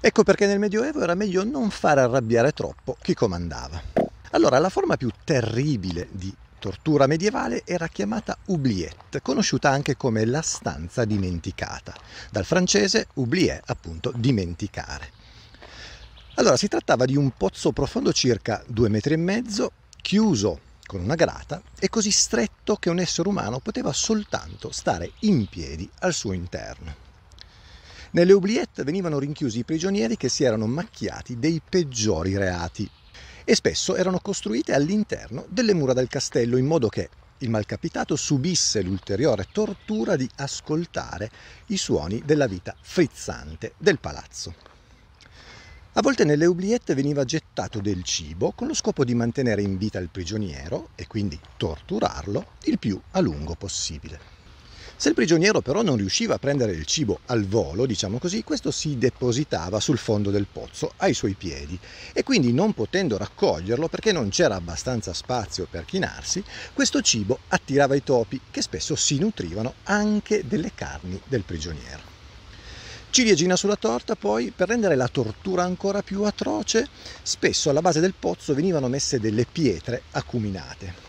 Ecco perché nel Medioevo era meglio non far arrabbiare troppo chi comandava. Allora, la forma più terribile di tortura medievale era chiamata oubliette, conosciuta anche come la stanza dimenticata, dal francese oublier, appunto dimenticare. Allora, si trattava di un pozzo profondo circa due metri e mezzo, chiuso con una grata e così stretto che un essere umano poteva soltanto stare in piedi al suo interno. Nelle oubliette venivano rinchiusi i prigionieri che si erano macchiati dei peggiori reati e spesso erano costruite all'interno delle mura del castello in modo che il malcapitato subisse l'ulteriore tortura di ascoltare i suoni della vita frizzante del palazzo. A volte nelle oubliette veniva gettato del cibo con lo scopo di mantenere in vita il prigioniero e quindi torturarlo il più a lungo possibile. Se il prigioniero però non riusciva a prendere il cibo al volo, diciamo così, questo si depositava sul fondo del pozzo, ai suoi piedi, e quindi non potendo raccoglierlo perché non c'era abbastanza spazio per chinarsi, questo cibo attirava i topi che spesso si nutrivano anche delle carni del prigioniero. Ciliegina sulla torta, poi, per rendere la tortura ancora più atroce, spesso alla base del pozzo venivano messe delle pietre acuminate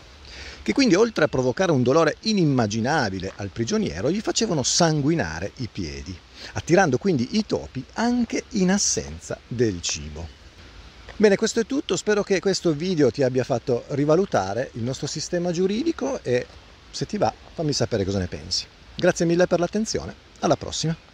che quindi oltre a provocare un dolore inimmaginabile al prigioniero gli facevano sanguinare i piedi, attirando quindi i topi anche in assenza del cibo. Bene, questo è tutto, spero che questo video ti abbia fatto rivalutare il nostro sistema giuridico e se ti va fammi sapere cosa ne pensi. Grazie mille per l'attenzione, alla prossima!